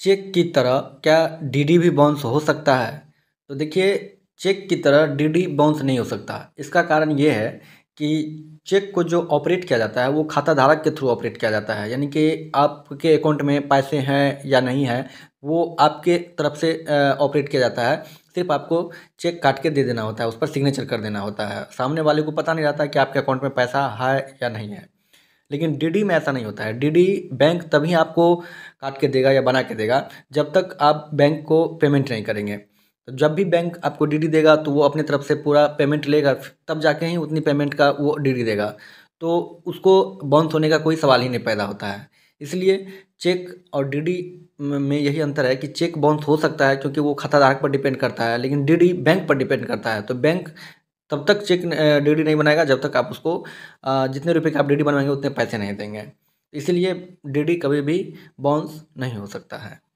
check की तरह क्या डी डी भी बाउंस हो सकता है तो देखिए चेक की तरह डी डी बाउंस नहीं हो सकता इसका कारण ये है कि चेक को जो ऑपरेट किया जाता है वो खाता धारक के थ्रू ऑपरेट किया जाता है यानी कि आपके अकाउंट में पैसे हैं या नहीं है वो आपके तरफ से ऑपरेट किया जाता है सिर्फ आपको चेक काट के दे देना होता है उस पर सिग्नेचर कर देना होता है सामने वाले को पता नहीं रहता कि आपके अकाउंट में पैसा है या नहीं है लेकिन डीडी में ऐसा नहीं होता है डीडी बैंक तभी आपको काट के देगा या बना के देगा जब तक आप बैंक को पेमेंट नहीं करेंगे तो जब भी बैंक आपको डीडी देगा तो वो अपनी तरफ से पूरा पेमेंट लेगा तब जाके ही उतनी पेमेंट का वो डीडी देगा तो उसको बाउंस होने का कोई सवाल ही नहीं पैदा होता है इसलिए चेक और डीडी में यही अंतर है कि चेक बाउंस हो सकता है क्योंकि वो खाताधारक पर डिपेंड करता है लेकिन डीडी बैंक पर डिपेंड करता है तो बैंक तब तक चेक डी नहीं बनाएगा जब तक आप उसको जितने रुपये के आप डी बनवाएंगे उतने पैसे नहीं देंगे इसीलिए डी कभी भी बाउंस नहीं हो सकता है